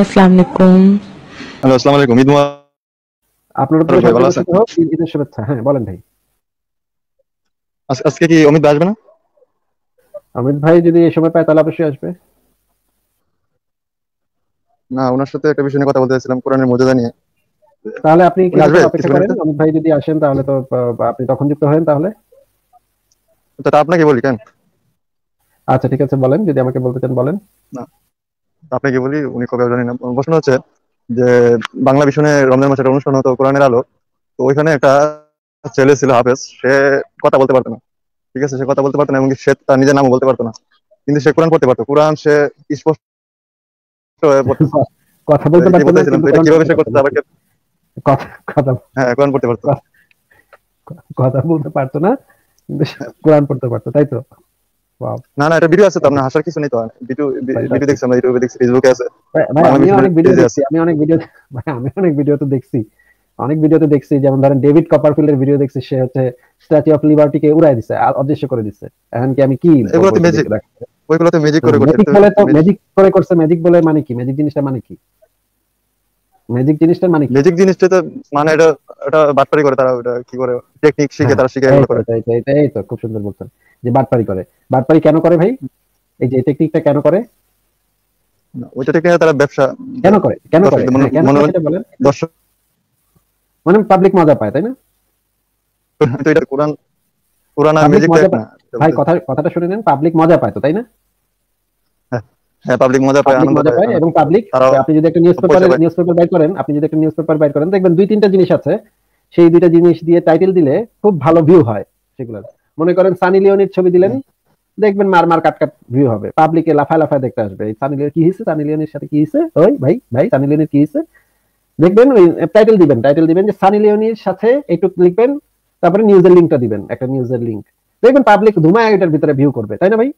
আসসালামু আলাইকুম হ্যালো আসসালামু আলাইকুম ঈদের শুভেচ্ছা হ্যাঁ বলেন ভাই আজকে কি অমিত আসবে না অমিত ভাই যদি এই সময় পায় তাহলে অবশ্যই আসবে না ওনার সাথে একটা বিষয় নিয়ে কথা বলতে কোরআনের মজুদা নিয়ে তাহলে আপনি কি অপেক্ষা করেন অমিত ভাই যদি আসেন তাহলে তো আপনি তখন যুক্ত হবেন তাহলে তো আপনাকে বলি কেন আচ্ছা ঠিক আছে বলেন যদি আমাকে বলতে চান বলেন না আপনাকে বলি উনি কবে জানি না প্রশ্ন হচ্ছে যে বাংলা মিশনে রমজান মাসের অনুষ্ঠান হতো কোরআনের আলো তো ওইখানে একটা ছেলে ছিল হাফেজ সে কথা বলতে পারতো না ঠিক আছে সে কথা বলতে পারতো না এমনকি সে তার নিজের নামও বলতে পারতো না কিন্তু সে কোরআন পড়তে পারতো কোরআন সে স্পষ্ট কথা বলতে পারতো না কিভাবে সে করতে আবার হ্যাঁ কোরআন পড়তে পারতো কথা বলতে পারতো না কোরআন পড়তে পারতো তাই তো না না এটা ভিডিও আছে তো আপনার হাসার কিছু নেই তো ভিডিও দেখছি আমরা ইউটিউবে দেখছি ফেসবুকে আছে আমি অনেক ভিডিও দেখছি আমি অনেক ভিডিও আমি অনেক ভিডিও তো দেখছি অনেক ভিডিওতে দেখছি যেমন ধরেন ডেভিড কপারফিল্ডের ভিডিও দেখছি সে হচ্ছে স্ট্যাচু অফ লিবার্টিকে উড়াই দিছে অদৃশ্য করে দিছে এখন কি আমি কি ওইগুলো তো ম্যাজিক করে করছে বলে তো ম্যাজিক করে করছে ম্যাজিক বলে মানে কি ম্যাজিক জিনিসটা মানে কি ম্যাজিক জিনিসটা মানে কি ম্যাজিক জিনিসটা তো মানে এটা এটা বাটপারি করে তারা এটা কি করে টেকনিক শিখে হ্যাঁ, তারা শিখে এগুলো করে এটা এই তো খুব সুন্দর বলছেন যে বাটপারি করে বাটপারি কেন করে ভাই এই যে টেকনিকটা কেন করে ওইটা থেকে তারা ব্যবসা কেন করে কেন করে হ্যাঁ, বলেন দর্শক মানে পাবলিক মজা পায় তাই না হ্যাঁ, তো এটা কোরআন কোরআন মিউজিক ভাই কথা কথাটা শুনে নেন পাবলিক মজা পায় তো তাই না পাবলিক হ্যাঁ, মজা পায় এবং পাবলিক আপনি যদি করেন আপনি যদি করেন দেখবেন দুই তিনটা জিনিস আছে সেই দুইটা জিনিস দিয়ে টাইটেল দিলে খুব ভালো ভিউ হয় সেগুলো মনে করেন সানি লিওনির ছবি দিলেন দেখবেন মার মার কাট কাট ভিউ হবে পাবলিকে লাফায় লাফায় দেখতে আসবে সানি লিওন কি হয়েছে সানি লিওনের সাথে কি হয়েছে ওই ভাই ভাই সানি লিওনের কি হয়েছে দেখবেন ওই টাইটেল দিবেন টাইটেল দিবেন যে সানি লিওনির সাথে একটু লিখবেন তারপরে নিউজের লিঙ্কটা দিবেন একটা নিউজের লিঙ্ক দেখবেন পাবলিক ধুমায় এটার ভিতরে ভিউ করবে তাই না ভাই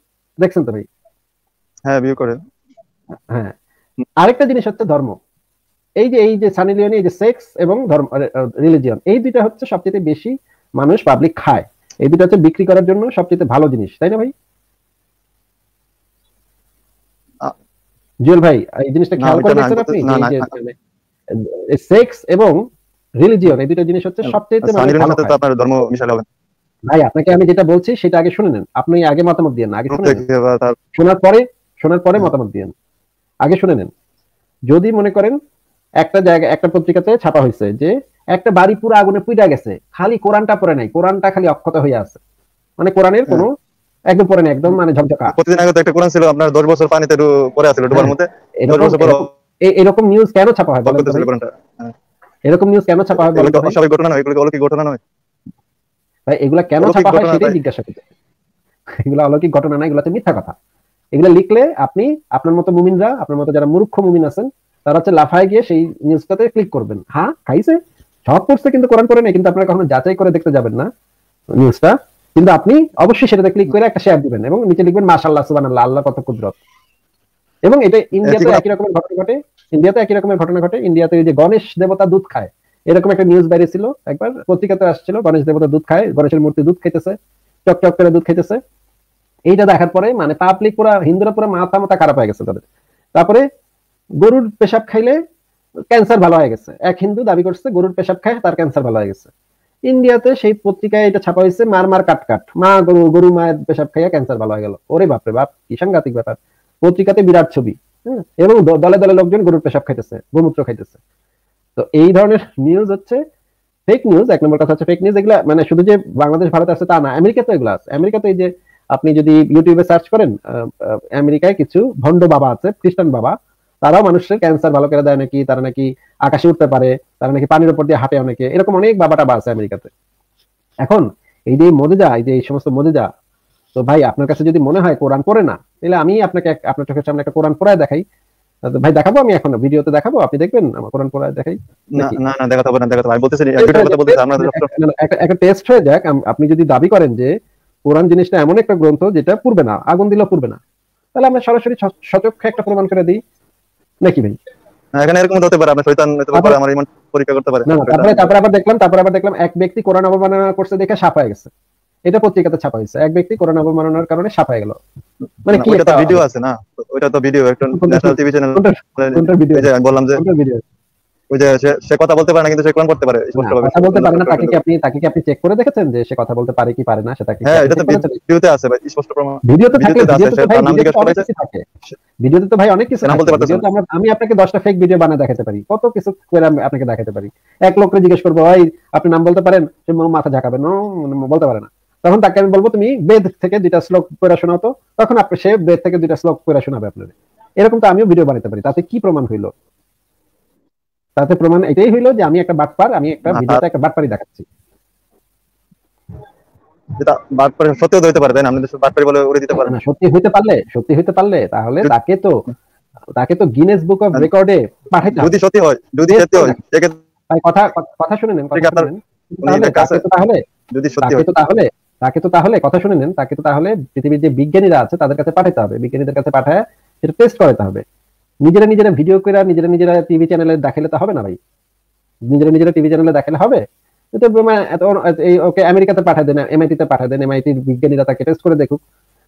দেখছেন তো ভাই হ্যাঁ ভিউ করে হ্যাঁ আরেকটা জিনিস হচ্ছে ধর্ম এই যে এই যে সানি লিওনি এই যে সেক্স এবং ধর্ম রিলিজিয়ন এই দুইটা হচ্ছে সবচেয়ে বেশি মানুষ পাবলিক খায় এই দুটো হচ্ছে বিক্রি করার জন্য সবচেয়ে ভালো জিনিস তাই না ভাই জুয়েল ভাই এই জিনিসটা খেয়াল করে দেখছেন আপনি সেক্স এবং রিলিজিয়ন এই দুটো জিনিস হচ্ছে আচ্ছা, সবচেয়ে মানে তো আপনার ধর্ম মিশালে হবে ভাই আপনাকে আমি যেটা বলছি সেটা আগে শুনে নেন আপনি আগে মতামত দিয়ে আগে শুনে শোনার পরে শোনার পরে মতামত দিয়ে আগে শুনে নেন যদি মনে করেন একটা জায়গা একটা পত্রিকাতে ছাপা হয়েছে যে একটা বাড়ি পুরো আগুনে পুইরা গেছে খালি কোরআনটা পরে নাই কোরআনটা খালি অক্ষত হয়ে আছে মানে কোরআনের কোনো হ্যাঁ। একদম পরে নাই একদম মানে ঝকঝকা প্রতিদিন আগে তো একটা কোরআন ছিল আপনার 10 বছর পানিতে পড়ে আছে ডুবার হ্যাঁ, মধ্যে 10 বছর পর এরকম নিউজ কেন ছাপা হয় বলেন হ্যাঁ। এরকম নিউজ কেন ছাপা হয় বলতে বলেন সবই ঘটনা নয় এগুলো অলৌকিক ঘটনা নয় ভাই এগুলা কেন ছাপা হয় সেটাই জিজ্ঞাসা করতে এগুলা অলৌকিক ঘটনা না এগুলা তো মিথ্যা কথা এগুলা লিখলে আপনি আপনার মতো মুমিনরা আপনার মতো যারা মূর্খ মুমিন আছেন তারা হচ্ছে লাফায় গিয়ে সেই নিউজটাতে ক্লিক করবেন হ্যাঁ খাইছে সব পড়ছে কিন্তু কোরআন পড়ে নেই কিন্তু আপনারা কখনো যাচাই করে দেখতে যাবেন না নিউজটা কিন্তু আপনি অবশ্যই সেটাতে ক্লিক করে একটা শেয়ার দিবেন এবং নিচে লিখবেন মাশাআল্লাহ সুবহানাল্লাহ আল্লাহ কত কুদরত এবং এটা ইন্ডিয়াতে একই রকমের ঘটনা ঘটে ইন্ডিয়াতে একই রকমের ঘটনা ঘটে ইন্ডিয়াতে ওই যে গণেশ দেবতা দুধ খায় এরকম একটা নিউজ বেরিয়েছিল একবার পত্রিকাতে আসছিল গণেশ দেবতা দুধ খায় গণেশের মূর্তি দুধ খাইতেছে চক চক করে দুধ খাইতেছে এইটা দেখার পরে মানে পাবলিক পুরা হিন্দুরা পুরো মাথা মাথা খারাপ হয়ে গেছে তাদের তারপরে গরুর পেশাব খাইলে ক্যান্সার ভালো হয়ে গেছে এক হিন্দু দাবি করছে গরুর পেশাব খায় তার ক্যান্সার ভালো হয়ে গেছে ইন্ডিয়াতে সেই পত্রিকায় এটা ছাপা হয়েছে মার মার কাট কাট মা গরু গরু মায়ের পেশাব খাইয়া ক্যান্সার ভালো হয়ে গেল ওরে বাপরে বাপ কি সাংঘাতিক ব্যাপার পত্রিকাতে বিরাট ছবি এবং দলে দলে লোকজন গরুর পেশাব খাইতেছে গোমূত্র খাইতেছে তো এই ধরনের নিউজ হচ্ছে ফেক নিউজ এক নম্বর কথা হচ্ছে ফেক নিউজ এগুলো মানে শুধু যে বাংলাদেশ ভারত আছে তা না আমেরিকাতে এগুলো আছে আমেরিকাতে এই যে আপনি যদি ইউটিউবে সার্চ করেন আমেরিকায় কিছু ভণ্ড বাবা আছে খ্রিস্টান বাবা তারাও মানুষের ক্যান্সার ভালো করে দেয় নাকি তারা নাকি আকাশে উঠতে পারে তারা নাকি পানির উপর দিয়ে হাঁটে অনেকে এরকম অনেক বাবাটা আছে আমেরিকাতে এখন এই যে মদিদা এই যে এই সমস্ত মদিদা তো ভাই আপনার কাছে যদি মনে হয় কোরআন পড়ে না তাহলে আমি আপনাকে আপনার চোখের সামনে একটা কোরআন পড়ায় দেখাই ভাই দেখাবো আমি এখন ভিডিওতে দেখাবো আপনি দেখবেন আমার কোরআন পড়ায় দেখাই না না দেখাতে হবে দেখাতে আমি বলতেছি একটা টেস্ট হয়ে যাক আপনি যদি দাবি করেন যে কোরআন জিনিসটা এমন একটা গ্রন্থ যেটা পূর্বে না আগুন দিলেও পূর্বে না তাহলে আমরা সরাসরি সচক্ষে একটা প্রমাণ করে দিই নাকি ভাই হ্যাঁ, এখানে এরকম হতে পারে আপনি শয়তান হতে পারে আমার ইমান পরীক্ষা করতে পারে তারপরে তারপরে আবার দেখলাম তারপরে আবার দেখলাম এক ব্যক্তি কোরআন অবমাননা করছে দেখে সাপ হয়ে গেছে এটা পত্রিকাতে ছাপা হয়েছে এক ব্যক্তি কোরআন অবমাননার কারণে সাপ হয়ে গেল মানে কি এটা ভিডিও আছে না ওইটা তো ভিডিও একটা ন্যাশনাল টিভি চ্যানেল বললাম যে ভিডিও ওই যে সে কথা বলতে পারে না কিন্তু সে পারে কথা বলতে পারে না তাকে কি আপনি তাকে কি আপনি চেক করে দেখেছেন যে সে কথা বলতে পারে কি পারে না সেটা কি হ্যাঁ এটা তো ভিডিওতে আছে ভাই স্পষ্ট প্রমাণ ভিডিওতে থাকে ভিডিওতে তো নাম জিজ্ঞেস করা ভিডিওতে তো ভাই অনেক কিছু না বলতে আমরা আমি আপনাকে 10টা ফেক ভিডিও দেখাতে পারি কত কিছু করে আপনাকে দেখাতে পারি এক লোককে জিজ্ঞেস করব ভাই আপনি নাম বলতে পারেন সে মাথা ঝাঁকাবে না বলতে পারে না তখন তাকে আমি বলবো তুমি বেদ থেকে দুইটা শ্লোক পড়া শোনাও তো তখন আপনি সে বেদ থেকে দুইটা শ্লোক পড়া শোনাবে আপনাদের এরকম তো আমিও ভিডিও বানাতে পারি তাতে কি প্রমাণ হইলো তাতে প্রমাণ এটাই হইলো যে আমি একটা বাটপার আমি একটা হ্যাঁ, ভিডিওতে একটা বাটপারি দেখাচ্ছি হ্যাঁ। কথা কথা শুনে নেন যদি সত্যি হয় তাহলে তাকে তো তাহলে কথা শুনে নেন তাকে তো তাহলে পৃথিবীর যে বিজ্ঞানীরা আছে তাদের কাছে পাঠাতে হবে বিজ্ঞানীদের কাছে পাঠায় সেটা টেস্ট করাতে হবে নিজেরা নিজেরা ভিডিও করে নিজেরা নিজেরা টিভি চ্যানেলে দেখালে তো হবে না ভাই নিজেরা নিজেরা টিভি চ্যানেলে দেখালে হবে ওকে আমেরিকাতে পাঠা দেন এমআইটিতে পাঠা দেন এমআইটির বিজ্ঞানীরা তাকে টেস্ট করে দেখুক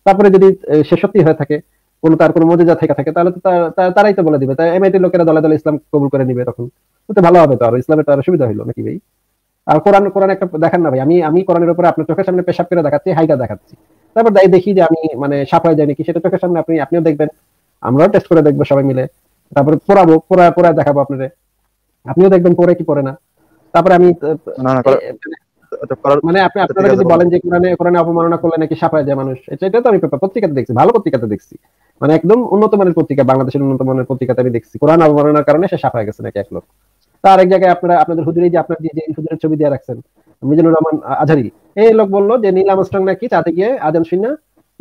তারপরে যদি সে সত্যি হয়ে থাকে কোনো তার কোনো মজা থেকে থাকে তাহলে তো তারাই তো বলে দিবে তাই এমআইটির লোকেরা দলে দলে ইসলাম কবুল করে নিবে তখন তো ভালো হবে তো আর ইসলামের তো আরো সুবিধা হইলো নাকি ভাই আর কোরআন কোরআন একটা দেখান না ভাই আমি আমি কোরআনের উপরে আপনার চোখের সামনে পেশাব করে দেখাচ্ছি হাইটা দেখাচ্ছি তারপর দেখি যে আমি মানে সাফাই যাই নাকি সেটা চোখের সামনে আপনি আপনিও দেখবেন আমরাও টেস্ট করে দেখবো সবাই মিলে তারপরে পড়াবো পড়া পড়া দেখাবো আপনাদের আপনিও দেখবেন পড়ে কি পড়ে না তারপরে আমি মানে, মানে আপনি আপনারা যদি বলেন যে কোরআনে কোরআনে অপমাননা করলে নাকি সাফায় যায় মানুষ এটা তো আমি পত্রিকাতে দেখছি ভালো পত্রিকাতে দেখছি মানে একদম উন্নত মানের পত্রিকা বাংলাদেশের উন্নত মানের পত্রিকাতে আমি দেখছি কোরআন অবমাননার কারণে সে সাফায় গেছে নাকি এক লোক তার এক জায়গায় আপনারা আপনাদের হুজুরে যে আপনার যে হুজুরের ছবি দিয়ে রাখছেন মিজানুর রহমান আজহারি এই লোক বললো যে নীল আমস্ট্রং নাকি তাতে গিয়ে আদম সিনহা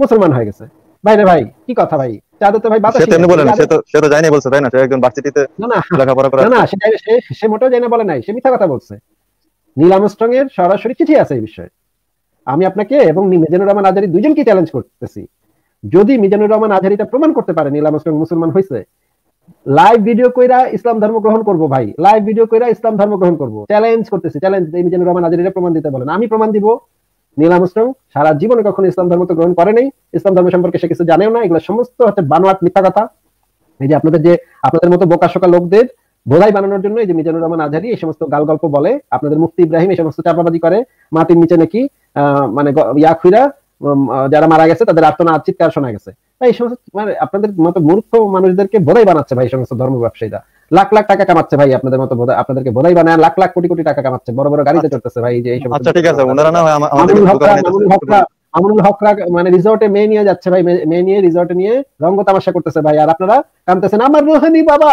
মুসলমান হয়ে গেছে ভাই রে ভাই কি কথা ভাই আমি আপনাকে এবং মিজানুর রহমান আজারি চ্যালেঞ্জ করতেছি যদি মিজানুর রহমান আজারিটা প্রমাণ করতে পারে নীল মুসলমান হয়েছে লাইভ ভিডিও কইরা ইসলাম ধর্ম গ্রহণ করব ভাই লাইভ ভিডিও কইরা ইসলাম ধর্ম গ্রহণ করব চ্যালেঞ্জ করতেছি চ্যালেঞ্জ মিজানুর রহমান আজারিরা প্রমাণ দিতে বলেন আমি প্রমাণ দিব নীল আমস্ট্রং সারা জীবনে কখনো ইসলাম ধর্ম তো গ্রহণ করে নাই ইসলাম ধর্ম সম্পর্কে সে কিছু জানেও না এগুলো সমস্ত হচ্ছে বানোয়াট মিথ্যা কথা এই যে আপনাদের যে আপনাদের মতো বোকা শোকা লোকদের বোধাই বানানোর জন্য এই যে মিজানুর রহমান আজহারি এই সমস্ত গাল গল্প বলে আপনাদের মুক্তি ইব্রাহিম এই সমস্ত চাপাবাজি করে মাটির নিচে নাকি মানে ইয়াকুইরা যারা মারা গেছে তাদের আর্তনা চিৎকার শোনা গেছে এই সমস্ত মানে আপনাদের মতো মূর্খ মানুষদেরকে বোধাই বানাচ্ছে ভাই এই সমস্ত ধর্ম ব্যবসায়ীরা লাখ লাখ টাকা কামাচ্ছে ভাই আপনাদের মতো আপনাদেরকে বোধাই বানায় লাখ লাখ কোটি কোটি টাকা কামাচ্ছে বড় বড় গাড়িতে চড়তেছে ভাই যে এইসব আচ্ছা ঠিক আছে ওনারা না আমাদের আমরুল হকরা মানে রিসর্টে মেয়ে নিয়ে যাচ্ছে ভাই মেয়ে নিয়ে রিসর্টে নিয়ে রঙ্গ তামাশা করতেছে ভাই আর আপনারা কানতেছেন আমার রোহানি বাবা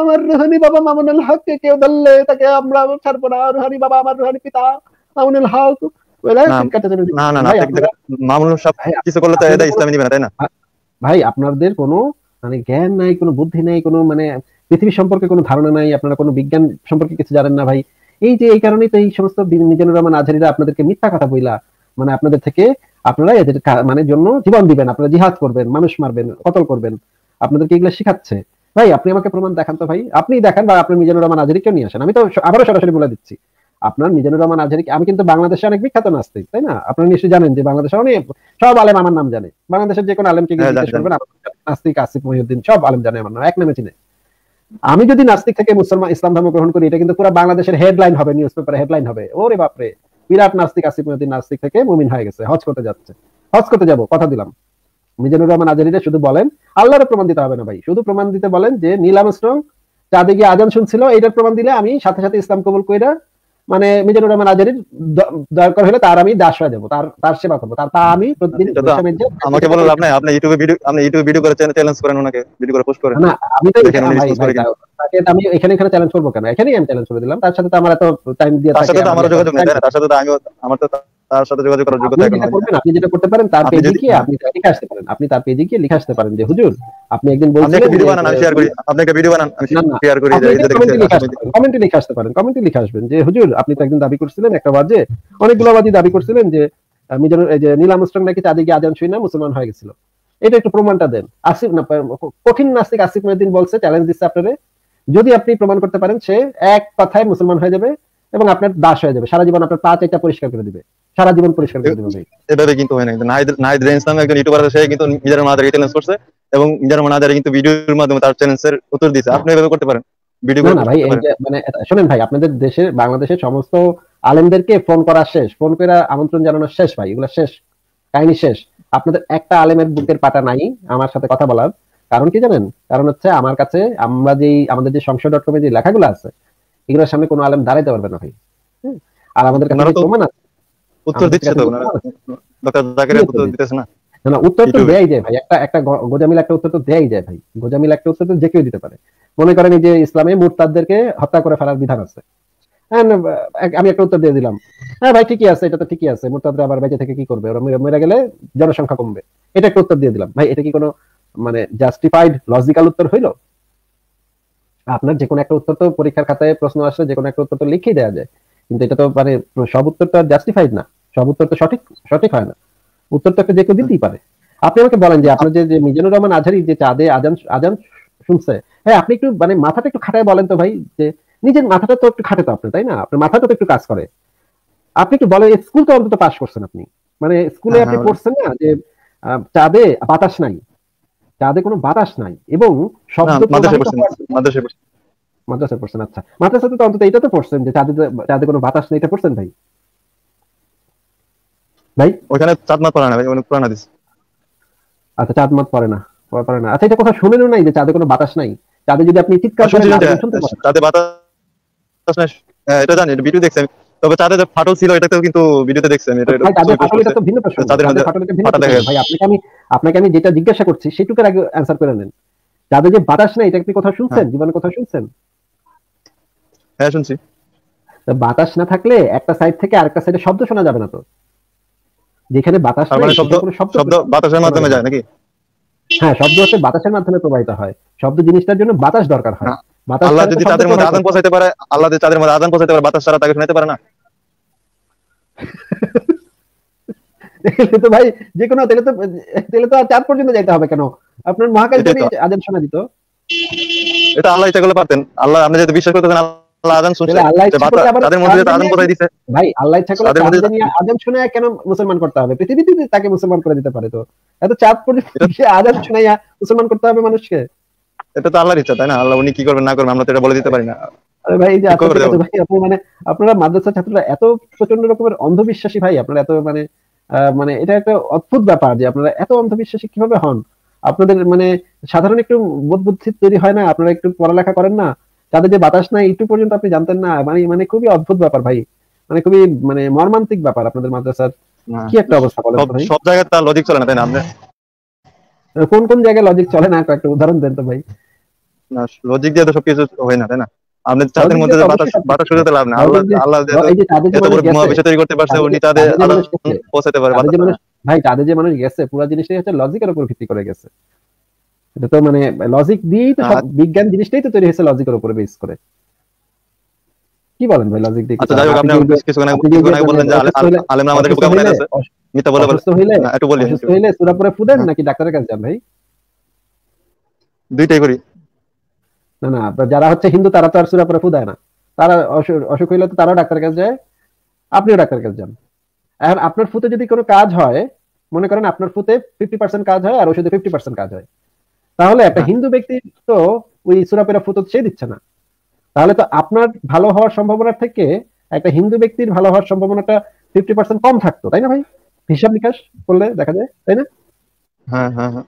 আমার রোহানি বাবা মামুনুল হককে কেউ ধরলে তাকে আমরা ছাড়বো না রোহানি বাবা আমার রোহানি পিতা মামুনুল হক না না না মামুনুল সব কিছু করলে তো এটা ইসলামী নিবে না তাই না ভাই আপনাদের কোনো মানে জ্ঞান নাই কোনো বুদ্ধি নাই কোনো মানে পৃথিবী সম্পর্কে কোনো ধারণা নাই আপনারা কোনো বিজ্ঞান সম্পর্কে কিছু জানেন না ভাই এই যে এই কারণেই তো এই সমস্ত মিজানুর রহমান আজহারিরা আপনাদেরকে মিথ্যা কথা বইলা মানে আপনাদের থেকে আপনারা এদের মানে জন্য জীবন দিবেন আপনারা জিহাদ করবেন মানুষ মারবেন কতল করবেন আপনাদেরকে এগুলো শিখাচ্ছে ভাই আপনি আমাকে প্রমাণ দেখান তো ভাই আপনি দেখান বা আপনার মিজানুর রহমান কেউ নিয়ে আসেন আমি তো আবারও সরাসরি বলে দিচ্ছি আপনার মিজানুর রহমান আজহারিকে আমি কিন্তু বাংলাদেশে অনেক বিখ্যাত নাস্তিক তাই না আপনারা নিশ্চয়ই জানেন যে বাংলাদেশে অনেক সব আলেম আমার নাম জানে বাংলাদেশের যে কোনো আলেমকে হ্যাঁ, নাস্তিক আসিফ মহিউদ্দিন সব আলেম জানে আমার নাম এক নামে চিনে আমি যদি নাস্তিক থেকে মুসলমান ইসলাম ধর্ম গ্রহণ করি এটা কিন্তু পুরো বাংলাদেশের হেডলাইন হবে নিউজ পেপারে হেডলাইন হবে ওরে বাপরে বিরাট নাস্তিক আসিফ মহিউদ্দিন নাস্তিক থেকে মুমিন হয়ে গেছে হজ করতে যাচ্ছে হজ করতে যাব কথা দিলাম মিজানুর রহমান আজারিরা শুধু বলেন আল্লাহর প্রমাণ দিতে হবে না ভাই শুধু প্রমাণ দিতে বলেন যে নীলাম আমস্ট্রং চাঁদে গিয়ে আজান শুনছিল এইটার প্রমাণ দিলে আমি সাথে সাথে ইসলাম কবুল কইরা মানে মিজানুর রহমান আজারির দরকার হলে তার আমি দাস হয়ে দেবো তার তার সেবা করবো তার তা আমি প্রতিদিন আমাকে বলে লাভ নাই আপনি ইউটিউবে ভিডিও আপনি ইউটিউবে ভিডিও করে চ্যানেল চ্যালেঞ্জ করেন ওনাকে ভিডিও করে পোস্ট করেন না আমি তো এখানে আমি এখানে এখানে চ্যালেঞ্জ করবো কেন এখানেই আমি চ্যালেঞ্জ করে দিলাম তার সাথে তো আমার এত টাইম দিয়ে তার সাথে তো আমার যোগাযোগ নেই তার সাথে তো আমি আমার তো তার সাথে যোগাযোগ করার যোগ্যতা এখন আপনি যেটা করতে পারেন তার পেজে গিয়ে আপনি লিখে আসতে পারেন আপনি তার পেজে গিয়ে লিখে আসতে পারেন যে হুজুর আপনি একদিন বলছিলেন আপনি ভিডিও বানান আমি শেয়ার করি আপনি একটা ভিডিও বানান আমি শেয়ার করি কমেন্টে লিখে আসতে পারেন কমেন্টে লিখে আসবেন যে হুজুর আপনি তো একদিন দাবি করছিলেন একটা বাজে অনেকগুলো বাজে দাবি করছিলেন যে আমি যেন এই যে নীল আমস্ট্রং নাকি তাদের গিয়ে আজান শুই মুসলমান হয়ে গেছিল এটা একটু প্রমাণটা দেন আসিফ না কঠিন নাস্তিক আসিফ মেদিন বলছে চ্যালেঞ্জ দিচ্ছে আপনারে যদি আপনি প্রমাণ করতে পারেন সে এক কথায় মুসলমান হয়ে যাবে এবং আপনার দাস হয়ে যাবে সারা জীবন আপনার পা চাইটা পরিষ্কার করে দিবে সারা জীবন পরিষ্কার করে দিবে এভাবে কিন্তু হয় না নাহিদ নাহিদ রেঞ্জ নামে একজন ইউটিউবার সে কিন্তু নিজের মাদারে চ্যালেঞ্জ করছে এবং নিজের মাদার কিন্তু ভিডিওর মাধ্যমে তার চ্যালেঞ্জের উত্তর দিয়েছে আপনি এভাবে করতে পারেন ভিডিও না ভাই মানে শুনেন ভাই আপনাদের দেশে বাংলাদেশের সমস্ত আলেমদেরকে ফোন করা শেষ ফোন করে আমন্ত্রণ জানানো শেষ ভাই এগুলো শেষ কাহিনী শেষ আপনাদের একটা আলেমের বুকের পাটা নাই আমার সাথে কথা বলার কারণ কি জানেন কারণ হচ্ছে আমার কাছে আমরা যে আমাদের যে সংসদ ডট কমে যে লেখাগুলো আছে এগুলোর সামনে কোনো আলেম দাঁড়াইতে পারবে না ভাই আর আমাদের কাছে প্রমাণ আছে উত্তর দিচ্ছে না উত্তর তো দেয়াই যায় ভাই একটা একটা গোজামিল একটা উত্তর তো দেয়াই যায় ভাই গোজামিল একটা উত্তর তো যে কেউ দিতে পারে মনে করেন যে ইসলামে মুরতাদদেরকে হত্যা করে ফেলার বিধান আছে হ্যাঁ, আমি একটা উত্তর দিয়ে দিলাম হ্যাঁ ভাই ঠিকই আছে এটা তো ঠিকই আছে মুরতাদরা আবার বেঁচে থেকে কি করবে ওরা মেরে গেলে জনসংখ্যা কমবে এটা একটা উত্তর দিয়ে দিলাম ভাই এটা কি কোনো মানে জাস্টিফাইড লজিক্যাল উত্তর হইলো আপনার যে কোনো একটা উত্তর তো পরীক্ষার খাতায় প্রশ্ন আসলে যে কোনো একটা উত্তর তো লিখেই দেওয়া যায় কিন্তু এটা তো মানে সব উত্তর তো জাস্টিফাইড না সব উত্তর তো সঠিক সঠিক হয় না উত্তর তো যে কেউ দিতেই পারে আপনি আমাকে বলেন যে আপনার যে মিজানুর রহমান আঝারি যে চাঁদে আজান আজান শুনছে হ্যাঁ আপনি একটু মানে মাথাটা একটু খাটায় বলেন তো ভাই যে নিজের মাথাটা তো একটু খাটে তো আপনি তাই না আপনার মাথাটা তো একটু কাজ করে আপনি একটু বলেন স্কুল তো অন্তত পাস করছেন আপনি মানে স্কুলে হ্যাঁ, আপনি হ্যাঁ, পড়ছেন না যে চাঁদে বাতাস নাই তাদের কোনো বাতাস নাই এবং পড়ছেন আচ্ছা মাদ্রাসাতে তো অন্তত তো পড়ছেন যে তাদের তাদের কোনো বাতাস নেই এটা পড়ছেন ভাই ভাই ওখানে চাঁদমাত পড়ে না ভাই অনেক আচ্ছা চাঁদমাত পড়ে না পড়ে না আচ্ছা এটা কথা শুনেনও নাই যে চাঁদে কোনো বাতাস নাই চাঁদে যদি আপনি হ্যাঁ, চিৎকার শুনতে পারেন চাঁদে বাতাস হ্যাঁ, এটা জানি এটা ভিডিও দেখছি তবে চাঁদের ফাটল ছিল এটাতেও কিন্তু ভিডিওতে দেখছি আমি এটা তো ভিন্ন প্রশ্ন ভাই আপনাকে আমি আপনাকে আমি যেটা জিজ্ঞাসা করছি সেটুকুর আগে অ্যানসার করে নেন চাঁদে যে বাতাস নাই এটা আপনি কথা হ্যাঁ। শুনছেন জীবনের কথা শুনছেন হ্যাঁ শুনছি বাতাস না থাকলে একটা সাইড থেকে আরেকটা সাইডে শব্দ শোনা যাবে না তো যেখানে বাতাস মানে শব্দ শব্দ বাতাসের মাধ্যমে যায় নাকি হ্যাঁ শব্দ হচ্ছে বাতাসের মাধ্যমে প্রবাহিত হয় শব্দ জিনিসটার জন্য বাতাস দরকার হয় হ্যাঁ। আল্লাহ যদি তাদের মধ্যে আদান পৌঁছাইতে পারে আল্লাহ যদি তাদের মধ্যে আদান পৌঁছাইতে পারে বাতাস তারা তাকে পারে না তো ভাই যে কোনো তাহলে তো তাহলে তো চাঁদ পর্যন্ত যাইতে হবে কেন আপনার মহাকাশ যদি আদান শোনা দিত এটা আল্লাহ ইচ্ছা করলে পারতেন আল্লাহ আপনি যদি বিশ্বাস করতেন আল্লাহ আদান তাদের মধ্যে আদান ভাই আল্লাহ ইচ্ছা করলে তাদের মধ্যে আদান কেন মুসলমান করতে হবে পৃথিবীতে তাকে মুসলমান করে দিতে পারে তো এত চাঁদ পর্যন্ত আদান শোনাইয়া মুসলমান করতে হবে মানুষকে এটা তো আল্লাহর ইচ্ছা তাই না আল্লাহ উনি কি করবেন না করবেন আমরা তো এটা বলে দিতে পারি না আরে ভাই এই যে আচ্ছা, ভাই আপনি মানে আপনারা মাদ্রাসা ছাত্ররা এত প্রচন্ড রকমের অন্ধবিশ্বাসী ভাই আপনারা এত মানে মানে এটা একটা অদ্ভুত ব্যাপার যে আপনারা এত অন্ধবিশ্বাসী কিভাবে হন আপনাদের মানে সাধারণ একটু বোধ বুদ্ধি তৈরি হয় না আপনারা একটু পড়ালেখা করেন না তাদের যে বাতাস নাই একটু পর্যন্ত আপনি জানতেন না মানে মানে খুবই অদ্ভুত ব্যাপার ভাই মানে খুবই মানে মর্মান্তিক ব্যাপার আপনাদের মাদ্রাসার কি একটা অবস্থা বলেন ভাই সব জায়গায় তার লজিক চলে না তাই না কোন কোন জায়গায় লজিক চলে না একটা উদাহরণ দেন তো ভাই লজিক দিয়ে তো সবকিছু হয় না তাই না মধ্যে বাতাস বাতাস সুযোগ লাভ না আল্লাহ আল্লাহ এত বড় মহাবিশ্ব তৈরি করতে পারছে উনি তাদের পৌঁছাতে পারে ভাই তাদের যে মানুষ গেছে পুরো জিনিসটাই হচ্ছে লজিকের উপর ভিত্তি করে গেছে এটা তো মানে লজিক দিয়েই তো আচ্ছা। বিজ্ঞান জিনিসটাই তো তৈরি হয়েছে লজিকের উপরে বেস করে কি বলেন ভাই লজিক দিয়ে আচ্ছা যাই হোক আপনি বললেন যে বোকা মিথ্যা বলে বলে হ্যাঁ, একটু বলি হইলে ফুদেন হ্যাঁ। নাকি ডাক্তারের কাছে যান ভাই দুইটাই করি না না যারা হচ্ছে হিন্দু তারা তো আর সুরা পরে ফুদায় না তারা অসুখ হইলে তো তারাও ডাক্তার কাছে যায় আপনিও ডাক্তার কাছে যান এখন আপনার ফুতে যদি কোনো কাজ হয় মনে করেন আপনার ফুতে ফিফটি পার্সেন্ট কাজ হয় আর ওষুধে ফিফটি পার্সেন্ট কাজ হয় তাহলে একটা হিন্দু ব্যক্তি তো ওই সুরাপেরা ফুতো সে দিচ্ছে না তাহলে তো আপনার ভালো হওয়ার সম্ভাবনা থেকে একটা হিন্দু ব্যক্তির ভালো হওয়ার সম্ভাবনাটা ফিফটি পার্সেন্ট কম থাকতো তাই না ভাই হিসাব নিকাশ করলে দেখা যায় তাই না হ্যাঁ হ্যাঁ হ্যাঁ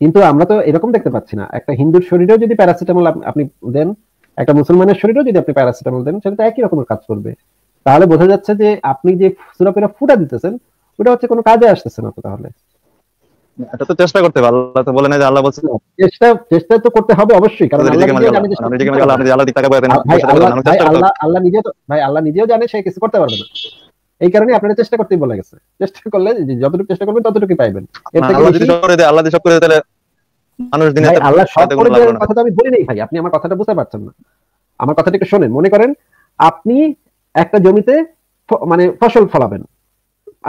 কিন্তু আমরা তো এরকম দেখতে পাচ্ছি না একটা হিন্দুর শরীরেও যদি প্যারাসিটামল আপনি দেন একটা মুসলমানের শরীরেও যদি আপনি প্যারাসিটামল দেন সেটা তো একই রকমের কাজ করবে তাহলে বোঝা যাচ্ছে যে আপনি যে সুরাপেরা ফুটা দিতেছেন ওটা হচ্ছে কোনো কাজে আসতেছে না তো তাহলে এটা তো চেষ্টা করতে হবে আল্লাহ তো বলেন যে আল্লাহ বলছে চেষ্টা চেষ্টা তো করতে হবে অবশ্যই কারণ আল্লাহ নিজে তো ভাই আল্লাহ নিজেও জানে সে কিছু করতে পারবে না এই কারণে আপনারা চেষ্টা করতেই বলা গেছে চেষ্টা করলে যতটুকু চেষ্টা করবেন ততটুকুই পাইবেন এর মানে থেকে আল্লাহ সব করে তাহলে মানুষ দিনে আল্লাহ সব করে কথা তো আমি বলি নাই ভাই আপনি আমার কথাটা বুঝতে পারছেন না আমার কথাটা একটু শুনেন মনে করেন আপনি একটা জমিতে মানে ফসল ফলাবেন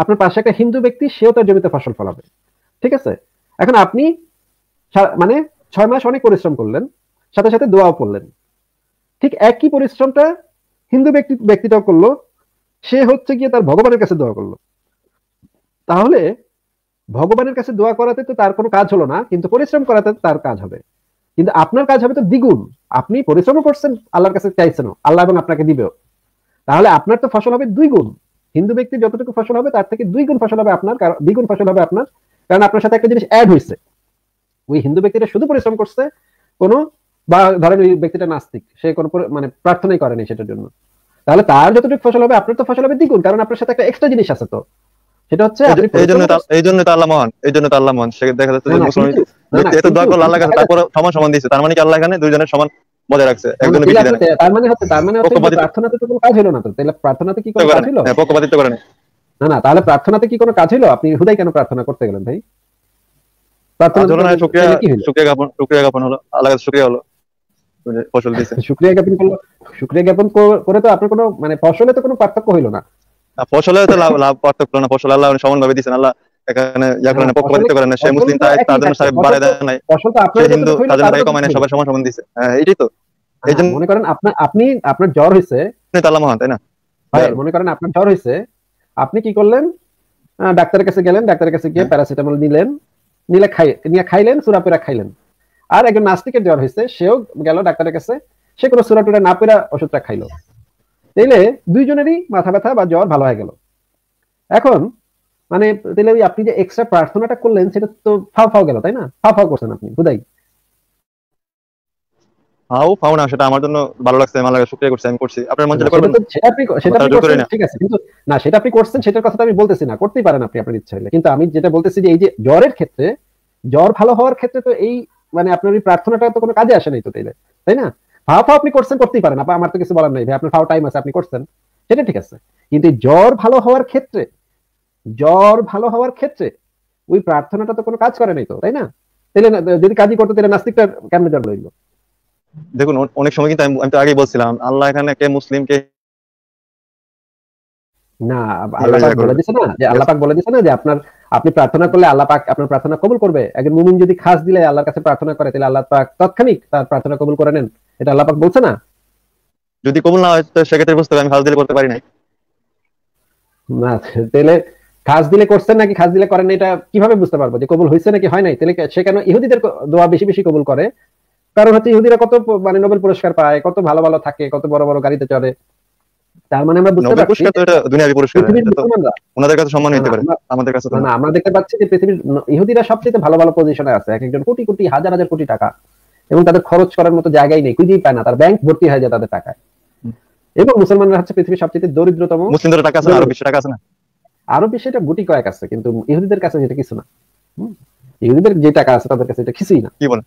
আপনার পাশে একটা হিন্দু ব্যক্তি সেও তার জমিতে ফসল ফলাবে ঠিক আছে এখন আপনি মানে ছয় মাস অনেক পরিশ্রম করলেন সাথে সাথে দোয়াও পড়লেন ঠিক একই পরিশ্রমটা হিন্দু ব্যক্তি ব্যক্তিটাও করলো সে হচ্ছে গিয়ে তার ভগবানের কাছে দোয়া করলো তাহলে ভগবানের কাছে দোয়া করাতে তো তার কোনো কাজ হলো না কিন্তু পরিশ্রম করাতে তার কাজ হবে কিন্তু আপনার কাজ হবে তো দ্বিগুণ আপনি পরিশ্রম করছেন আল্লাহর কাছে চাইছেন আল্লাহ এবং আপনাকে দিবেও তাহলে আপনার তো ফসল হবে দুই গুণ হিন্দু ব্যক্তি যতটুকু ফসল হবে তার থেকে দুই গুণ ফসল হবে আপনার দ্বিগুণ ফসল হবে আপনার কারণ আপনার সাথে একটা জিনিস অ্যাড হয়েছে ওই হিন্দু ব্যক্তিটা শুধু পরিশ্রম করছে কোনো বা ধরেন ওই ব্যক্তিটা নাস্তিক সে কোনো মানে প্রার্থনাই করেনি সেটার জন্য তাহলে তার যতটুকু ফসল হবে আপনার তো ফসল হবে দ্বিগুণ কারণ আপনার সাথে একটা এক্সট্রা জিনিস আছে তো সেটা হচ্ছে এই জন্য এই জন্য তো আল্লাহ মহান এই জন্য তো আল্লাহ মহান সে দেখা যাচ্ছে মুসলমান এত দোয়া করলো আল্লাহ কাছে তারপর সমান সমান দিয়েছে তার মানে কি আল্লাহ এখানে দুইজনের সমান বজায় রাখছে বেশি মানে দেন তার মানে হচ্ছে তার মানে হচ্ছে প্রার্থনাতে তো কোনো কাজ হলো না তো তাহলে প্রার্থনাতে কি কোনো কাজ হলো হ্যাঁ পক্ষপাতিত্ব করে না না না তাহলে প্রার্থনাতে কি কোনো কাজ হলো আপনি হুদাই কেন প্রার্থনা করতে গেলেন ভাই প্রার্থনা হলো শুকরিয়া শুকরিয়া জ্ঞাপন শুকরিয়া জ্ঞাপন হলো আল্লাহ কাছে শুকরিয়া হলো ফসল দিয়েছেন শুক্রিয়া জ্ঞাপন করলো শুক্রিয়া জ্ঞাপন করে তো আপনার কোনো মানে ফসলে তো কোনো পার্থক্য হইলো না ফসলে তো লাভ লাভ পার্থক্য না ফসল আল্লাহ দিয়েছেন আল্লাহ এখানে হ্যাঁ, করেন সে মুসলিম তাই তার জন্য সাহেব নাই হিন্দু তার জন্য কমায় সবার সমান সমান হ্যাঁ, এটাই তো হ্যাঁ, এই জন্য মনে করেন আপনার আপনি আপনার জ্বর হইছে তালা মহান তাই না মনে করেন আপনার জ্বর হইছে আপনি কি করলেন ডাক্তারের কাছে গেলেন ডাক্তারের কাছে গিয়ে প্যারাসিটামল নিলেন নিলে খাই নিয়ে খাইলেন সুরাপেরা খাইলেন আর একজন নাস্তিকের জ্বর হয়েছে সেও গেল ডাক্তারের কাছে সে কোনো সুরা টুরা না পেরা ওষুধটা খাইলো তাইলে দুইজনেরই মাথা ব্যথা বা জ্বর ভালো হয়ে গেল এখন মানে তাহলে ওই আপনি যে এক্সট্রা প্রার্থনাটা করলেন সেটা তো ফাও ফাও গেল তাই না ফাও ফাও করছেন আপনি বুধাই হাও ফাও না সেটা আমার জন্য ভালো লাগছে আমার লাগে শুকরিয়া করছি আমি করছি আপনার মন করবেন সেটা আপনি সেটা আপনি করছেন ঠিক আছে কিন্তু না সেটা আপনি করছেন সেটার কথাটা আমি বলতেছি না করতেই পারেন আপনি আপনার ইচ্ছা হলে কিন্তু আমি যেটা বলতেছি যে এই যে জ্বরের ক্ষেত্রে জ্বর ভালো হওয়ার ক্ষেত্রে তো এই মানে আপনার ওই প্রার্থনাটা তো কোনো কাজে আসে নাই তো তাইলে তাই না ভাও ফাও আপনি করছেন করতেই পারেন আপনার আমার তো কিছু বলার নাই ভাই আপনার ফাও টাইম আছে আপনি করছেন সেটা ঠিক আছে কিন্তু জ্বর ভালো হওয়ার ক্ষেত্রে জ্বর ভালো হওয়ার ক্ষেত্রে ওই প্রার্থনাটা তো কোনো কাজ করে নাই তো তাই না তাইলে যদি কাজই করতো তাহলে নাস্তিকটা কেন জ্বর লইলো দেখুন অনেক সময় কিন্তু আমি তো আগেই বলছিলাম আল্লাহ এখানে কে মুসলিম কে না বলে না যে বলে না যে আপনার আপনি প্রার্থনা করলে আপনার প্রার্থনা কবুল করবে একজন মুমিন যদি খাস দিলে আল্লাহর কাছে প্রার্থনা করে তাহলে আল্লাহ পাক তৎক্ষণিক তার প্রার্থনা কবুল করে নেন এটা বলছে না যদি কবুল না হয় তো সেক্ষেত্রে বুঝতে আমি খাস দিলে করতে পারি না তাহলে খাস দিলে করছেন নাকি খাস দিলে করেন এটা কিভাবে বুঝতে পারবো যে কবুল হয়েছে নাকি হয় নাই তাহলে সে কেন ইহুদিদের দোয়া বেশি বেশি কবুল করে কারণ হচ্ছে ইহুদিরা কত মানে নোবেল পুরস্কার পায় কত ভালো ভালো থাকে কত বড় বড় গাড়িতে চড়ে তার মানে আমরা বুঝতে পারছি দুনিয়াবি পুরস্কার ওনাদের কাছে সম্মান পারে আমাদের কাছে না আমরা দেখতে পাচ্ছি যে পৃথিবীর ইহুদিরা সবচেয়ে ভালো ভালো পজিশনে আছে এক একজন কোটি কোটি হাজার হাজার কোটি টাকা এবং তাদের খরচ করার মতো জায়গাই নেই পায় না তার ব্যাংক ভর্তি হয়ে যায় তাদের টাকায় এবং মুসলমানরা হচ্ছে পৃথিবীর সবচেয়ে দরিদ্রতম মুসলিমদের টাকা আছে আরো বেশি টাকা আছে না আরো বেশি এটা গুটি কয়েক আছে কিন্তু ইহুদিদের কাছে সেটা কিছু না ইহুদিদের যে টাকা আছে তাদের কাছে এটা কিছুই না কি বলেন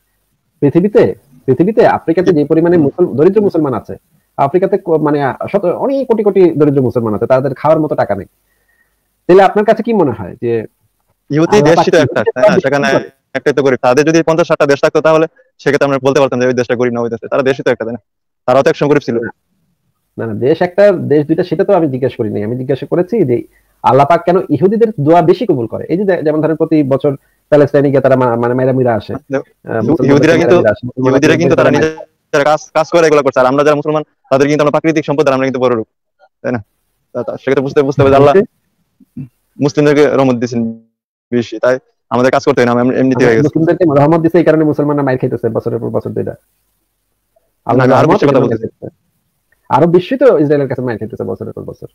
পৃথিবীতে পৃথিবীতে আফ্রিকাতে যে পরিমাণে দরিদ্র মুসলমান আছে আফ্রিকাতে মানে অনেক কোটি কোটি দরিদ্র মুসলমান আছে তাদের খাওয়ার মতো টাকা নেই তাহলে আপনার কাছে কি মনে হয় যে ইহুদি দেশ একটা হ্যাঁ, সেখানে তো গরিব তাদের যদি পঞ্চাশ ষাটটা দেশ থাকতো তাহলে সেক্ষেত্রে আমরা বলতে পারতাম যে ওই দেশটা গরিব না ওই দেশে তারা দেশই তো একটা না তারাও তো একসঙ্গে গরিব ছিল না না দেশ একটা দেশ দুইটা সেটা তো আমি জিজ্ঞাসা করিনি আমি জিজ্ঞাসা করেছি যে আল্লাপাক কেন ইহুদিদের দোয়া বেশি কবুল করে এই যে যেমন ধরেন প্রতি বছর প্যালেস্টাইনে তারা মানে মেরামিরা আচ্ছা, আসে ইহুদিরা কিন্তু ইহুদিরা কিন্তু তারা যারা কাজ কাজ করে এগুলো করছে আর আমরা যারা মুসলমান তাদের কিন্তু আমরা প্রাকৃতিক সম্পদ আমরা কিন্তু বড় রূপ তাই না সেক্ষেত্রে বুঝতে বুঝতে হবে আল্লাহ মুসলিমদেরকে রহমত দিয়েছেন বেশি তাই আমাদের কাজ করতে হয় না এমনিতে হয়ে গেছে মুসলিমদেরকে রহমত দিয়েছে এই কারণে মুসলমানরা মাইর খাইতেছে বছরের পর বছর ধরে আর বেশি কথা বলতেছে আরব বিশ্বে তো ইসরায়েলের কাছে মাইর খাইতেছে বছরের পর বছর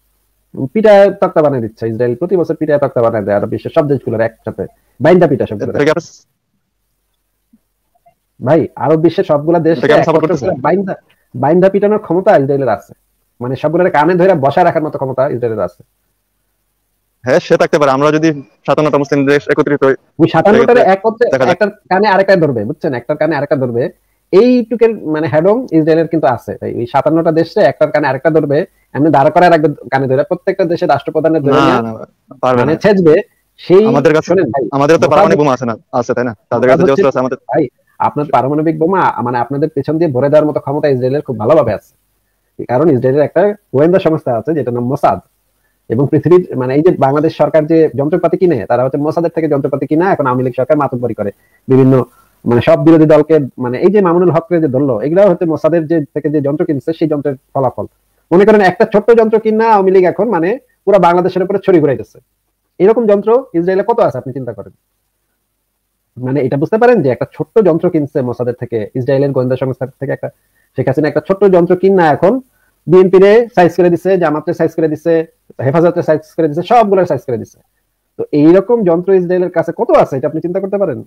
পিঠা তক্তা বানিয়ে দিচ্ছে ইসরায়েল প্রতি বছর পিঠা তক্তা বানিয়ে দেয় আরব বিশ্বের সব দেশগুলোর একসাথে বাইন্দা পিঠা সব ভাই আরো বিশ্বের সবগুলা দেশ বাইন্দা পিটানোর ক্ষমতা ইসরায়েলের আছে মানে সবগুলোর কানে ধরে বসা রাখার মতো ক্ষমতা ইসরায়েলের আছে হ্যাঁ সে থাকতে পারে আমরা যদি সাতান্নটা মুসলিম দেশ একত্রিত হই ওই সাতান্নটার একত্রে কানে আরেকটা ধরবে বুঝছেন একটার কানে আরেকটা ধরবে মানে ইসরায়েলের কিন্তু আছে এই সাতান্নটা দেশে একটার কানে আরেকটা ধরবে এমনি দাঁড় করার রাখবে কানে ধরে প্রত্যেকটা দেশের রাষ্ট্রপ্রধানের ধরে মানে সেই আমাদের কাছে আমাদের তো পারমাণবিক বোমা আছে না আছে তাই না তাদের কাছে যে অস্ত্র আছে আমাদের ভাই আপনার পারমাণবিক বোমা মানে আপনাদের পেছন দিয়ে ভরে দেওয়ার মতো ক্ষমতা ইসরায়েলের খুব ভালোভাবে আছে কারণ ইসরায়েলের একটা গোয়েন্দা সংস্থা আছে যেটা নাম মোসাদ এবং পৃথিবীর মানে এই যে বাংলাদেশ সরকার যে যন্ত্রপাতি কিনে তারা হচ্ছে মোসাদের থেকে যন্ত্রপাতি কিনে এখন আওয়ামী লীগ সরকার মাতব্বরি করে বিভিন্ন মানে সব বিরোধী দলকে মানে এই যে মামুনুল হককে যে ধরলো এগুলো হচ্ছে মোসাদের যে থেকে যে যন্ত্র কিনছে সেই যন্ত্রের ফলাফল মনে করেন একটা ছোট্ট যন্ত্র কিনা আওয়ামী লীগ এখন মানে পুরো বাংলাদেশের উপরে ছড়ি ঘুরাইতেছে এরকম যন্ত্র ইসরায়েলে কত আছে আপনি চিন্তা করেন মানে এটা বুঝতে পারেন যে একটা ছোট্ট যন্ত্র কিনছে মোসাদের থেকে ইসরায়েলের গোয়েন্দা সংস্থা থেকে একটা শেখ হাসিনা একটা ছোট্ট যন্ত্র কিনা এখন বিএনপি রে সাইজ করে দিছে জামাতের সাইজ করে দিছে হেফাজতের সাইজ করে দিছে সবগুলোর সাইজ করে দিছে তো এইরকম যন্ত্র ইসরায়েলের কাছে কত আছে এটা আপনি চিন্তা করতে পারেন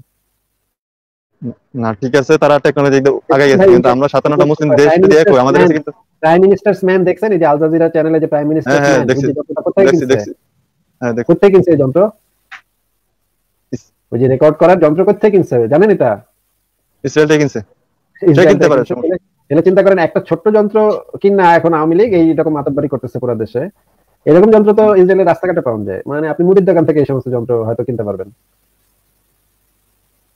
না ঠিক আছে তারা টেকনোলজি আগে গেছে কিন্তু আমরা 57টা মুসলিম দেশ যদি এক আমাদের কাছে কিন্তু প্রাইম মিনিস্টারস ম্যান দেখছেন এই যে আল জাজিরা চ্যানেলে যে প্রাইম মিনিস্টার হ্যাঁ, হ্যাঁ দেখছি দেখছি হ্যাঁ দেখছি কিনছে যন্ত্র ওই যে রেকর্ড করার যন্ত্র কোথা থেকে কিনছে জানেন এটা ইসরায়েল থেকে কিনছে এটা কিনতে পারে এটা চিন্তা করেন একটা ছোট্ট যন্ত্র কিন না এখন আওয়ামী লীগ এই রকম মাতাবাড়ি করতেছে পুরো দেশে এরকম যন্ত্র তো ইসরায়েলের রাস্তাঘাটে পাওয়া যায় মানে আপনি মুদির দোকান থেকে এই সমস্ত যন্ত্র হয়তো কিনতে পারবেন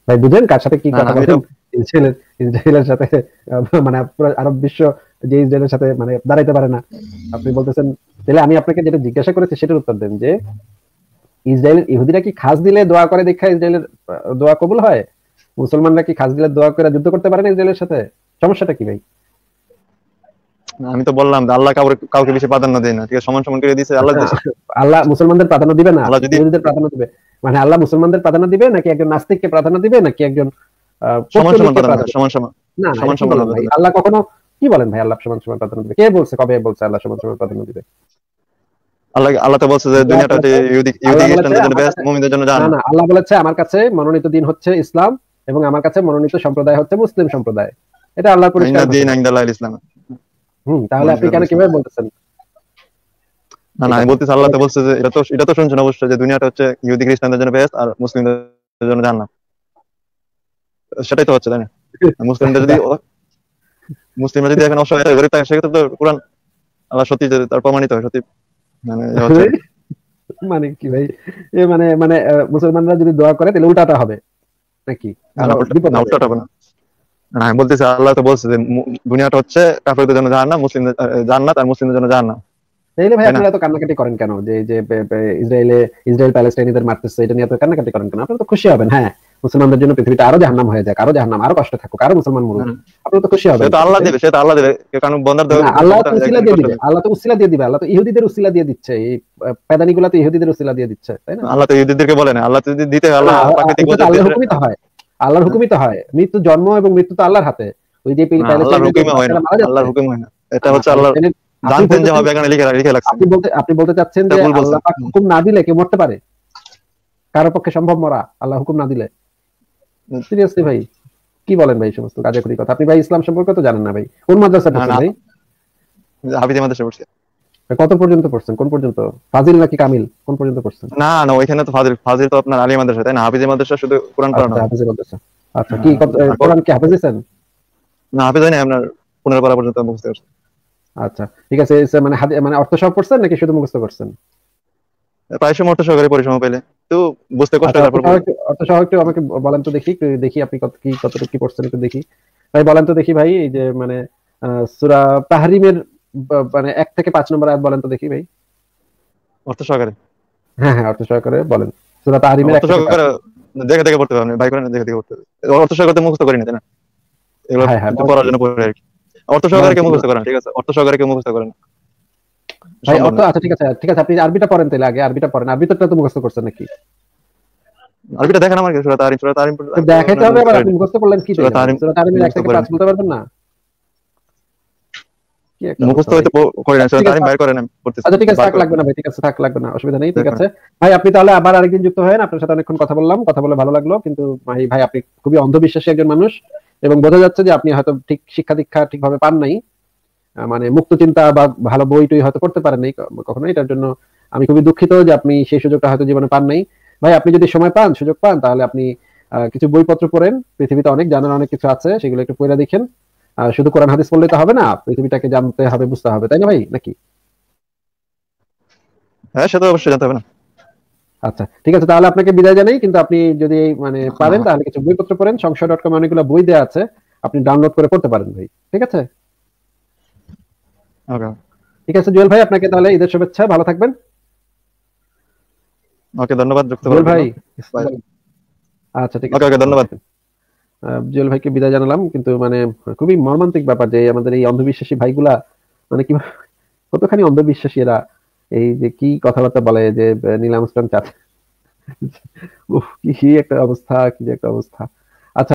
ভাই বুঝেন কার সাথে কি কথা বলছেন ইসরায়েলের ইসরায়েলের সাথে মানে আরব বিশ্ব যে ইসরায়েলের সাথে মানে দাঁড়াইতে পারে না আপনি বলতেছেন তাহলে আমি আপনাকে যেটা জিজ্ঞাসা করেছি সেটার উত্তর দেন যে ইসরায়েল ইহুদিরা কি খাস দিলে দোয়া করে দেখা ইসরায়েলের দোয়া কবুল হয় মুসলমানরা কি খাস দিলে দোয়া করে যুদ্ধ করতে পারে না ইসরায়েলের সাথে সমস্যাটা কি ভাই আমি তো বললাম আল্লাহ কাউকে বেশি প্রাধান্য দেয় না ঠিক আছে সমান সমান করে দিয়েছে আল্লাহ আল্লাহ মুসলমানদের প্রাধান্য দিবে না আল্লাহ ইহুদিদের প্রাধান্য দিবে মানে আল্লাহ মুসলমানদের প্রাধান্য দিবে নাকি একজন নাস্তিককে প্রাধান্য দিবে নাকি একজন সমান সমান সমান না সমান সমান আল্লাহ কখনো কি বলেন ভাই আল্লাহ সমান সমান প্রাধান্য দিবে কে বলছে কবে বলছে আল্লাহ সমান সমান প্রাধান্য দিবে আল্লাহ বলেছে আমার কাছে মনোনীত দিন হচ্ছে ইসলাম এবং আমার কাছে মনোনীত সম্প্রদায় হচ্ছে মুসলিম সম্প্রদায় এটা ইসলাম তাহলে আপনি কেন কিভাবে বলতেছেন না না আমি বলতেছি আল্লাহ তো বলছে যে এটা তো এটা তো শুনছেন অবশ্যই যে দুনিয়াটা হচ্ছে ইহুদি খ্রিস্টানদের জন্য বেস্ট আর মুসলিমদের জন্য জাহান্নাম সেটাই তো হচ্ছে তাই না যদি মুসলিমরা যদি এখন অসহায় গরিব থাকে সেক্ষেত্রে তো কোরআন আল্লাহ সত্যি তার প্রমাণিত হয় সত্যি মানে, আচ্ছা। মানে কি ভাই এ মানে মানে মুসলমানরা যদি দোয়া করে তাহলে উল্টাটা হবে নাকি না মানে উল্টাটা হবে না না আমি বলতেছি আল্লাহ তো বলছে যে দুনিয়াটা হচ্ছে কাফেরদের জন্য জাহান্নাম জান্নাত আর মুসলিমদের জন্য জাহান্নাম তাইলে ভাই আপনারা তো কান্নাকাটি করেন কেন যে যে ইসরায়েলে ইসরায়েল প্যালেস্টাইনিদের মারতেছে এটা নিয়ে তো কান্নাকাটি করেন কেন আপনারা তো খুশি হবেন হ্যাঁ মুসলমানদের জন্য পৃথিবীটা আরো জাহান্নাম হয়ে যাক আরো জাহান্নাম আরো কষ্ট থাকুক আরো মুসলমান মরুক আপনি তো খুশি হবেন আল্লাহ দেবে সে তো আল্লাহ দেবে কারণ বন্দার আল্লাহ তো উসিলা দিয়ে দিবে আল্লাহ তো উসিলা দিয়ে দিবে আল্লাহ তো ইহুদিদের উসিলা দিয়ে দিচ্ছে এই পেদানিগুলা তো ইহুদিদের উসিলা দিয়ে দিচ্ছে তাই না আল্লাহ তো ইহুদিদেরকে বলে না আল্লাহ তো যদি দিতে আল্লাহ প্রাকৃতিক আল্লাহর হুকুমই তো হয় আল্লাহর হুকুমই তো হয় মৃত্যু জন্ম এবং মৃত্যু তো আল্লাহর হাতে ওই যে পিল পাইলে আল্লাহর হুকুমই হয় না আল্লাহর হুকুম হয় না এটা হচ্ছে আল্লাহ জানতেন যে হবে এখানে লিখে লিখে লাগছে আপনি বলতে আপনি বলতে চাচ্ছেন যে আল্লাহ হুকুম না দিলে কে মরতে পারে কারো পক্ষে সম্ভব মরা আল্লাহ হুকুম না দিলে সিরিয়াসলি ভাই কি বলেন ভাই সমস্ত কাজে করি কথা আপনি ভাই ইসলাম সম্পর্কে তো জানেন না ভাই কোন মাদ্রাসা পড়ছেন ভাই হাফিজ মাদ্রাসা পড়ছি কত পর্যন্ত পড়ছেন কোন পর্যন্ত ফাজিল নাকি কামিল কোন পর্যন্ত পড়ছেন না না ওইখানে তো ফাজিল ফাজিল তো আপনার আলী মাদ্রাসা তাই না হাফিজ মাদ্রাসা শুধু কোরআন পড়ানো আচ্ছা, হাফিজ মাদ্রাসা আচ্ছা হ্যাঁ, কি হ্যাঁ, হ্যাঁ। কোরআন কি হাফিজ হাফিজেছেন না হাফিজ না আপনার পনেরো পারা পর্যন্ত মুখস্থ করছেন আচ্ছা ঠিক আছে মানে মানে অর্থ সব পড়ছেন নাকি শুধু মুখস্থ করছেন প্রায় সময় অর্থ সহকারে পরিসম পেলে তো বুঝতে কষ্ট হয় আচ্ছা, তারপর অর্থসহ আচ্ছা, একটু আমাকে বলেন তো দেখি দেখি আপনি কত কি কতটুকু কি একটু দেখি ভাই বলেন তো দেখি ভাই এই যে মানে সুরা তাহরিমের মানে এক থেকে পাঁচ নম্বর আয়াত বলেন তো দেখি ভাই অর্থ সহকারে হ্যাঁ হ্যাঁ অর্থ সহকারে বলেন সুরা তাহরিমের অর্থ সহকারে দেখে দেখে পড়তে পারবেন ভাই দেখে দেখে পড়তে অর্থ সহকারে মুখস্থ না তাই না হ্যাঁ, হ্যাঁ, পড়ার জন্য পড়ে আর কি অর্থ সহকারে কে হ্যাঁ, মুখস্থ করেন ঠিক আছে অর্থ সহকারে কে মুখস্থ করেন ভাই অর্থ আচ্ছা ঠিক আছে ঠিক আছে আপনি আরবিটা পড়েন তাহলে আগে আরবিটা পড়েন আরবিটা তো মুখস্থ করছেন নাকি আরবিটা দেখেন দেখাইতে হবে আবার আপনি মুখস্থ করলেন কি এক থেকে পাঁচ বলতে পারবেন না মুখস্থ হইতে বাইর করেন আমি পড়তেছি আচ্ছা ঠিক আছে থাক লাগবে না ভাই ঠিক আছে থাক লাগবে না অসুবিধা নেই ঠিক হ্যাঁ, আছে হ্যাঁ। ভাই আপনি তাহলে আবার আরেকদিন যুক্ত হয়েন আপনার সাথে অনেকক্ষণ কথা বললাম কথা বলে ভালো লাগলো কিন্তু ভাই ভাই আপনি খুবই অন্ধবিশ্বাসী একজন মানুষ এবং বোঝা যাচ্ছে যে আপনি হয়তো ঠিক শিক্ষা দীক্ষা ঠিকভাবে পান নাই মানে মুক্ত চিন্তা বা ভালো বই টই হয়তো করতে পারেন নাই কখনো এটার জন্য আমি খুবই দুঃখিত যে আপনি সেই সুযোগটা হয়তো জীবনে পান নাই ভাই আপনি যদি সময় পান সুযোগ পান তাহলে আপনি কিছু বইপত্র পড়েন পৃথিবীতে অনেক জানার অনেক কিছু আছে সেগুলো একটু পড়ে দেখেন আর শুধু কোরআন হাদিস পড়লে তো হবে না পৃথিবীটাকে জানতে হবে বুঝতে হবে তাই না ভাই নাকি হ্যাঁ সেটা অবশ্যই জানতে হবে না আচ্ছা ঠিক আছে তাহলে আপনাকে বিদায় জানাই কিন্তু আপনি যদি মানে হ্যাঁ। পারেন তাহলে কিছু বইপত্র পড়েন সংশয় ডট কম অনেকগুলো বই দেওয়া আছে আপনি ডাউনলোড করে পড়তে পারেন ভাই ঠিক আছে ঠিক আছে জুয়েল ভাই আপনাকে তাহলে ঈদের শুভেচ্ছা ভালো থাকবেন ওকে ধন্যবাদ যুক্ত ভাই আচ্ছা ঠিক আছে ওকে ধন্যবাদ জুয়েল ভাইকে বিদায় জানালাম কিন্তু মানে খুবই মর্মান্তিক ব্যাপার যে আমাদের এই অন্ধবিশ্বাসী ভাইগুলা মানে কি কতখানি অন্ধবিশ্বাসী এরা এই যে কি কথাবার্তা বলে যে নীলাম ইসলাম চাঁদ কি একটা অবস্থা কি একটা অবস্থা আচ্ছা